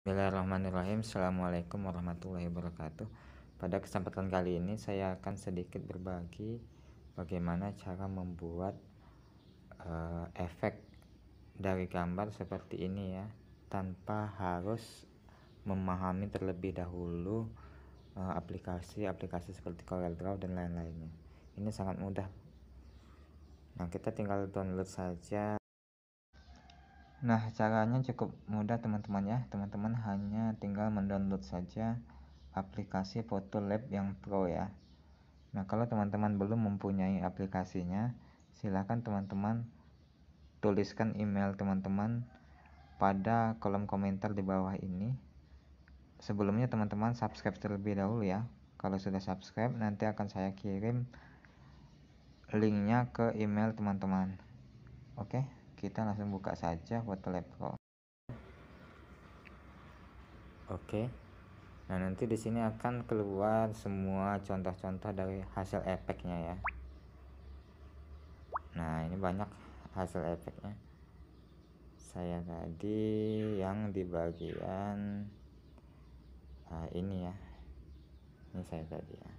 Bismillahirrahmanirrahim Assalamualaikum warahmatullahi wabarakatuh Pada kesempatan kali ini saya akan sedikit berbagi Bagaimana cara membuat uh, efek dari gambar seperti ini ya Tanpa harus memahami terlebih dahulu eh, Aplikasi-aplikasi uh, seperti Corel Draw dan lain-lainnya Ini sangat mudah Nah kita tinggal download saja Nah, caranya cukup mudah teman-teman ya. Teman-teman hanya tinggal mendownload saja aplikasi Photolab yang Pro ya. Nah, kalau teman-teman belum mempunyai aplikasinya, silakan teman-teman tuliskan email teman-teman pada kolom komentar di bawah ini. Sebelumnya teman-teman subscribe terlebih dahulu ya. Kalau sudah subscribe nanti akan saya kirim linknya ke email teman-teman. Oke. Okay? kita langsung buka saja foto laptop oke nah nanti di sini akan keluar semua contoh-contoh dari hasil efeknya ya nah ini banyak hasil efeknya saya tadi yang di bagian uh, ini ya ini saya tadi ya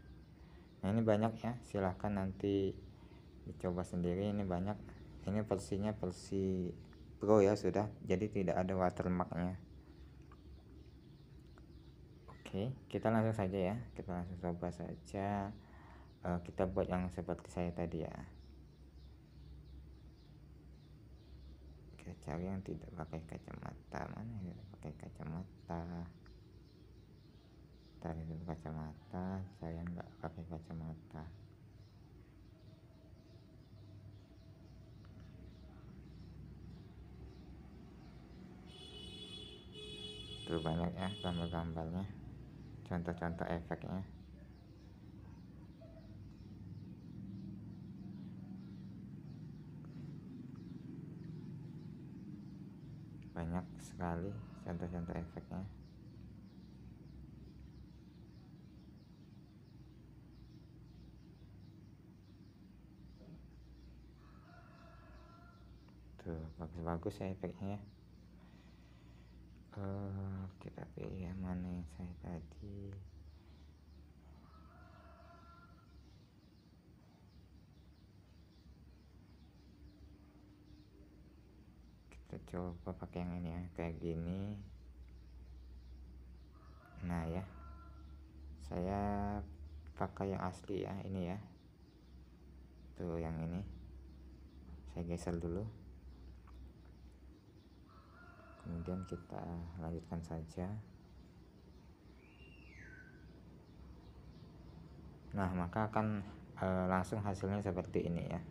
nah ini banyak ya silahkan nanti dicoba sendiri ini banyak ini versinya versi pro ya sudah jadi tidak ada watermarknya oke kita langsung saja ya kita langsung coba saja uh, kita buat yang seperti saya tadi ya kita cari yang tidak pakai kacamata mana yang tidak pakai kacamata tarik kacamata saya nggak pakai kacamata gitu banyak ya gambar-gambarnya contoh-contoh efeknya banyak sekali contoh-contoh efeknya tuh bagus-bagus ya efeknya ya Eh, kita pilih yang mana yang saya tadi kita coba pakai yang ini ya kayak gini nah ya saya pakai yang asli ya ini ya tuh yang ini saya geser dulu kemudian kita lanjutkan saja nah maka akan e, langsung hasilnya seperti ini ya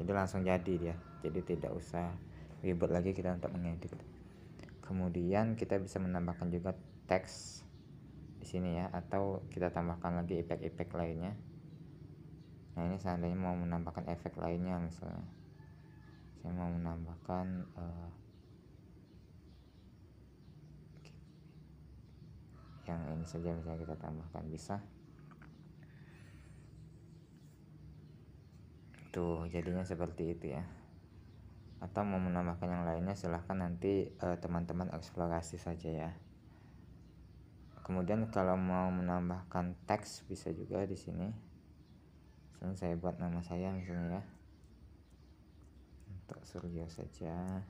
jadi langsung jadi dia jadi tidak usah ribet lagi kita untuk mengedit kemudian kita bisa menambahkan juga teks di sini ya atau kita tambahkan lagi efek-efek lainnya nah ini seandainya mau menambahkan efek lainnya misalnya saya mau menambahkan uh, yang ini saja misalnya kita tambahkan bisa tuh jadinya seperti itu ya atau mau menambahkan yang lainnya silahkan nanti eh, teman-teman uh, eksplorasi saja ya kemudian kalau mau menambahkan teks bisa juga di sini misalnya saya buat nama saya misalnya ya untuk Suryo saja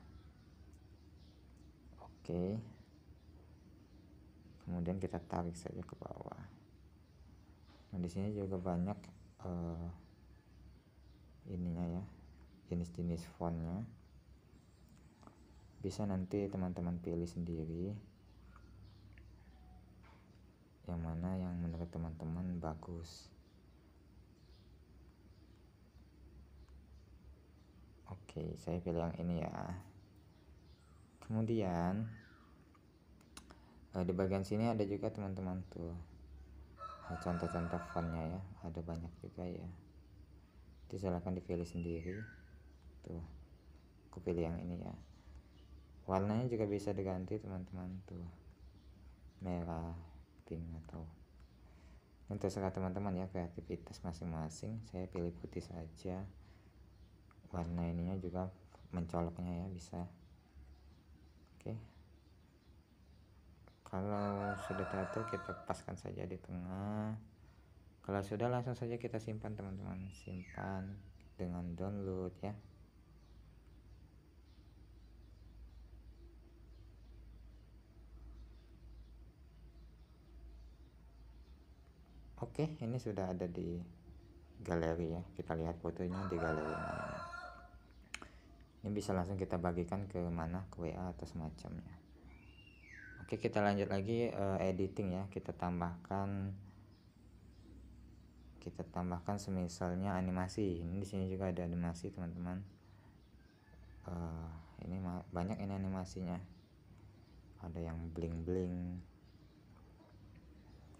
oke okay kemudian kita tarik saja ke bawah nah di sini juga banyak uh, ininya ya jenis-jenis fontnya bisa nanti teman-teman pilih sendiri yang mana yang menurut teman-teman bagus oke saya pilih yang ini ya kemudian nah di bagian sini ada juga teman-teman tuh nah, contoh-contoh fontnya ya ada banyak juga ya itu silahkan dipilih sendiri tuh aku pilih yang ini ya warnanya juga bisa diganti teman-teman tuh merah pink atau ini terserah teman-teman ya kreativitas masing-masing saya pilih putih saja warna ininya juga mencoloknya ya bisa oke okay kalau sudah teratur kita paskan saja di tengah kalau sudah langsung saja kita simpan teman-teman simpan dengan download ya Oke, ini sudah ada di galeri ya. Kita lihat fotonya di galeri. ini bisa langsung kita bagikan ke mana, ke WA atau semacamnya. Oke, kita lanjut lagi uh, editing ya. Kita tambahkan kita tambahkan semisalnya animasi. Ini di sini juga ada animasi, teman-teman. Uh, ini banyak ini animasinya. Ada yang bling-bling.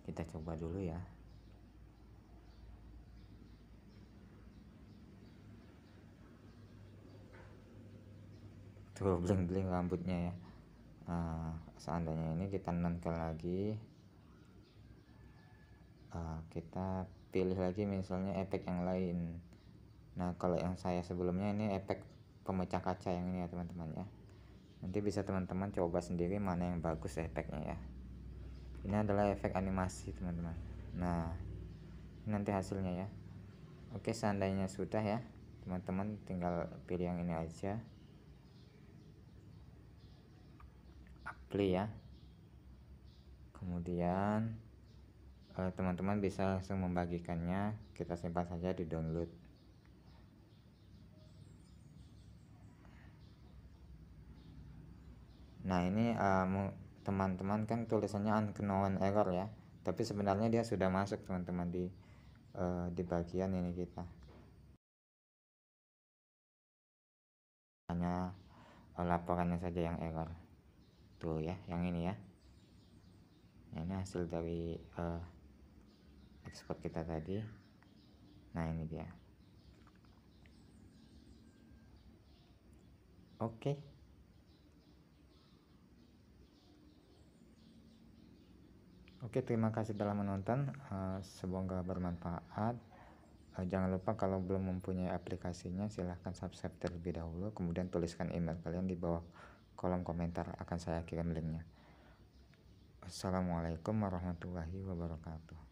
Kita coba dulu ya. Tuh bling-bling rambutnya ya uh, seandainya ini kita nonkan lagi uh, kita pilih lagi misalnya efek yang lain nah kalau yang saya sebelumnya ini efek pemecah kaca yang ini ya teman-teman ya nanti bisa teman-teman coba sendiri mana yang bagus efeknya ya ini adalah efek animasi teman-teman nah ini nanti hasilnya ya oke seandainya sudah ya teman-teman tinggal pilih yang ini aja play ya kemudian eh, teman-teman uh, bisa langsung membagikannya kita simpan saja di download nah ini eh, teman-teman uh, kan tulisannya unknown error ya tapi sebenarnya dia sudah masuk teman-teman di uh, di bagian ini kita hanya laporannya saja yang error tuh gitu ya yang ini ya nah, ini hasil dari uh, eh, ekspor kita tadi nah ini dia oke okay. Oke, okay, terima kasih telah menonton. Uh, semoga bermanfaat. Uh, jangan lupa kalau belum mempunyai aplikasinya, silahkan subscribe terlebih dahulu. Kemudian tuliskan email kalian di bawah kolom komentar akan saya kirim linknya. Assalamualaikum warahmatullahi wabarakatuh.